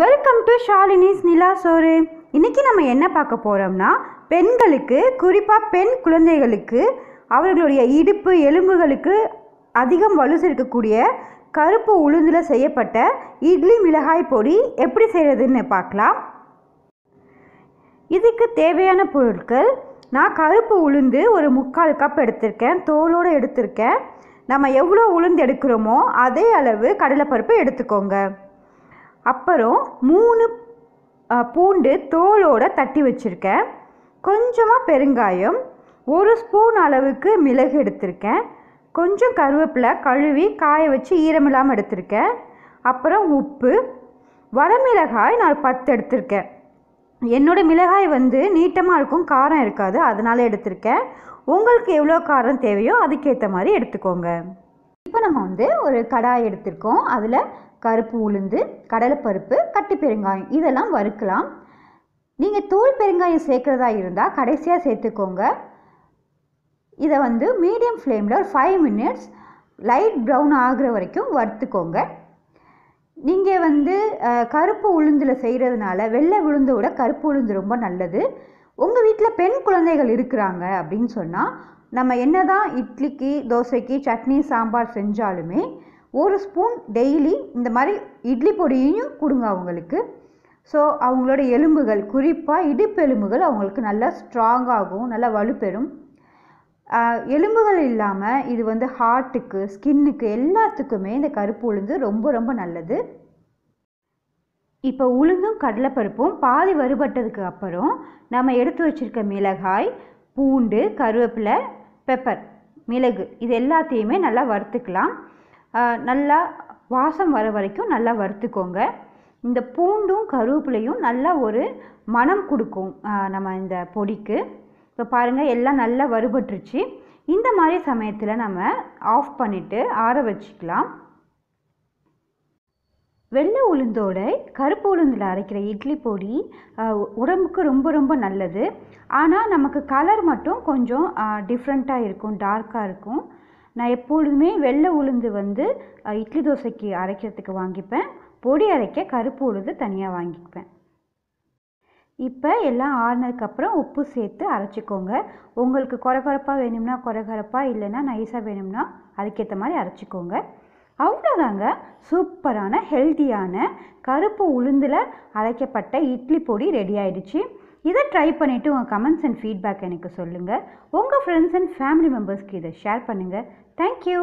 welcome to ஷாலினிஸ் நிலா சோறு இன்றைக்கி நம்ம என்ன பார்க்க போகிறோம்னா பெண்களுக்கு குறிப்பாக பெண் குழந்தைகளுக்கு அவர்களுடைய இடுப்பு எலும்புகளுக்கு அதிகம் வலு சேர்க்கக்கூடிய கருப்பு உளுந்தில் செய்யப்பட்ட இட்லி மிளகாய் பொடி எப்படி செய்கிறதுன்னு பார்க்கலாம் இதுக்கு தேவையான பொருட்கள் நான் கருப்பு உளுந்து ஒரு முக்கால் கப் எடுத்திருக்கேன் தோலோடு எடுத்திருக்கேன் நம்ம எவ்வளோ உளுந்து எடுக்கிறோமோ அதே அளவு கடலைப்பருப்பு எடுத்துக்கோங்க அப்புறம் மூணு பூண்டு தோலோடு தட்டி வச்சுருக்கேன் கொஞ்சமாக பெருங்காயம் ஒரு ஸ்பூன் அளவுக்கு மிளகு எடுத்திருக்கேன் கொஞ்சம் கருவேப்பிலை கழுவி காய வச்சு ஈரமில்லாமல் எடுத்திருக்கேன் அப்புறம் உப்பு வரமிளகாய் நான் பத்து எடுத்திருக்கேன் என்னோடய மிளகாய் வந்து நீட்டமாக இருக்கும் காரம் இருக்காது அதனால் எடுத்திருக்கேன் உங்களுக்கு எவ்வளோ காரம் தேவையோ அதுக்கேற்ற மாதிரி எடுத்துக்கோங்க நம்ம வந்து ஒரு கடாய் எடுத்திருக்கோம் அதில் கருப்பு உளுந்து கடலைப்பருப்பு கட்டி பெருங்காயம் இதெல்லாம் வறுக்கலாம் நீங்கள் தூள் பெருங்காயம் சேர்க்குறதா இருந்தால் கடைசியாக சேர்த்துக்கோங்க இதை வந்து மீடியம் ஃப்ளேமில் ஒரு ஃபைவ் மினிட்ஸ் லைட் ப்ரௌன் ஆகிற வரைக்கும் வறுத்துக்கோங்க நீங்கள் வந்து கருப்பு உளுந்தில் செய்கிறதுனால வெள்ளை உளுந்தை விட கருப்பு உளுந்து ரொம்ப நல்லது உங்கள் வீட்டில் பெண் குழந்தைகள் இருக்கிறாங்க அப்படின்னு சொன்னால் நம்ம என்ன தான் இட்லிக்கு தோசைக்கு சட்னி சாம்பார் செஞ்சாலுமே ஒரு ஸ்பூன் டெய்லி இந்த மாதிரி இட்லி பொடியையும் கொடுங்க அவங்களுக்கு ஸோ அவங்களோட எலும்புகள் குறிப்பாக இடுப்பெலும்புகள் அவங்களுக்கு நல்லா ஸ்ட்ராங்காகும் நல்லா வலுப்பெறும் எலும்புகள் இல்லாமல் இது வந்து ஹார்ட்டுக்கு ஸ்கின்னுக்கு எல்லாத்துக்குமே இந்த கருப்பு உளுந்து ரொம்ப ரொம்ப நல்லது இப்போ உளுந்தும் கடலைப்பருப்பும் பாதி வறுபட்டதுக்கு அப்புறம் நம்ம எடுத்து வச்சுருக்க மிளகாய் பூண்டு கருவேப்பிலை பெப்பர் மிளகு இது எல்லாத்தையுமே நல்லா வறுத்துக்கலாம் நல்லா வாசம் வர வரைக்கும் நல்லா வறுத்துக்கோங்க இந்த பூண்டும் கருவேப்பிலையும் நல்லா ஒரு மனம் கொடுக்கும் நம்ம இந்த பொடிக்கு இப்போ பாருங்கள் எல்லாம் நல்லா வறுபட்டுருச்சு இந்த மாதிரி சமயத்தில் நம்ம ஆஃப் பண்ணிவிட்டு ஆற வச்சுக்கலாம் வெள்ளை உளுந்தோட கருப்பு உளுந்தில் அரைக்கிற இட்லி பொடி உடம்புக்கு ரொம்ப ரொம்ப நல்லது ஆனால் நமக்கு கலர் மட்டும் கொஞ்சம் டிஃப்ரெண்ட்டாக இருக்கும் டார்க்காக இருக்கும் நான் எப்பொழுதுமே வெள்ளை உளுந்து வந்து இட்லி தோசைக்கு அரைக்கிறதுக்கு வாங்கிப்பேன் பொடி அரைக்க கருப்பு உளுந்து தனியாக வாங்கிப்பேன் இப்போ எல்லாம் ஆறுனதுக்கப்புறம் உப்பு சேர்த்து அரைச்சிக்கோங்க உங்களுக்கு குறகுறப்பாக வேணும்னா குறகுறப்பாக இல்லைன்னா நைஸாக வேணும்னா அதுக்கேற்ற மாதிரி அரைச்சிக்கோங்க அவ்வளோதாங்க சூப்பரான ஹெல்த்தியான கருப்பு உளுந்தில் அரைக்கப்பட்ட இட்லி பொடி ரெடி ஆயிடுச்சு இதை ட்ரை பண்ணிவிட்டு உங்கள் கமெண்ட்ஸ் அண்ட் ஃபீட்பேக் எனக்கு சொல்லுங்கள் உங்கள் ஃப்ரெண்ட்ஸ் அண்ட் ஃபேமிலி மெம்பர்ஸ்க்கு இதை ஷேர் பண்ணுங்கள் தேங்க்யூ